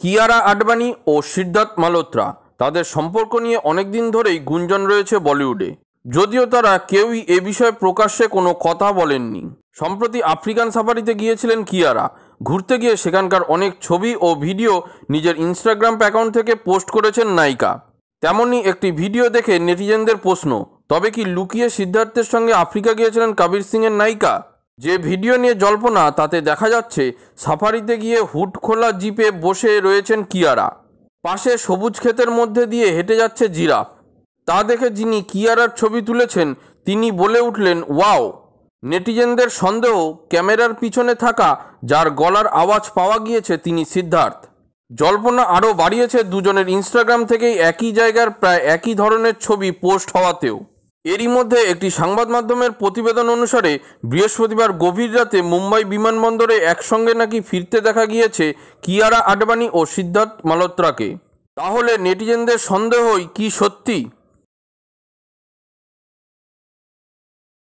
কিয়ারা আডবাণী ও সিদ্ধার্থ মালোত্রা তাদের সম্পর্ক নিয়ে অনেকদিন ধরেই গুঞ্জন রয়েছে বলিউডে যদিও তারা কেউই এ বিষয়ে প্রকাশ্যে কোনো কথা বলেননি সম্প্রতি আফ্রিকান সাফারিতে গিয়েছিলেন কিয়ারা ঘুরতে গিয়ে সেখানকার অনেক ছবি ও ভিডিও নিজের ইনস্টাগ্রাম অ্যাকাউন্ট থেকে পোস্ট করেছেন নায়িকা তেমনই একটি ভিডিও দেখে নেটিজেনদের প্রশ্ন তবে কি লুকিয়ে সিদ্ধার্থের সঙ্গে আফ্রিকা গিয়েছিলেন কবির সিংয়ের নায়িকা যে ভিডিও নিয়ে জল্পনা তাতে দেখা যাচ্ছে সাফারিতে গিয়ে হুট খোলা জিপে বসে রয়েছেন কিয়ারা পাশে সবুজ ক্ষেতের মধ্যে দিয়ে হেঁটে যাচ্ছে জিরাফ তা দেখে যিনি কিয়ারার ছবি তুলেছেন তিনি বলে উঠলেন ওয়াও নেটিজেনদের সন্দেহ ক্যামেরার পিছনে থাকা যার গলার আওয়াজ পাওয়া গিয়েছে তিনি সিদ্ধার্থ জল্পনা আরও বাড়িয়েছে দুজনের ইনস্টাগ্রাম থেকেই একই জায়গার প্রায় একই ধরনের ছবি পোস্ট হওয়াতেও এরই মধ্যে একটি সংবাদ মাধ্যমের প্রতিবেদন অনুসারে বৃহস্পতিবার গভীর রাতে মুম্বাই বিমানবন্দরে একসঙ্গে নাকি ফিরতে দেখা গিয়েছে কিয়ারা আডবাণী ও সিদ্ধার্থ মালত্রাকে তাহলে নেটিজেনদের সন্দেহই কি সত্যি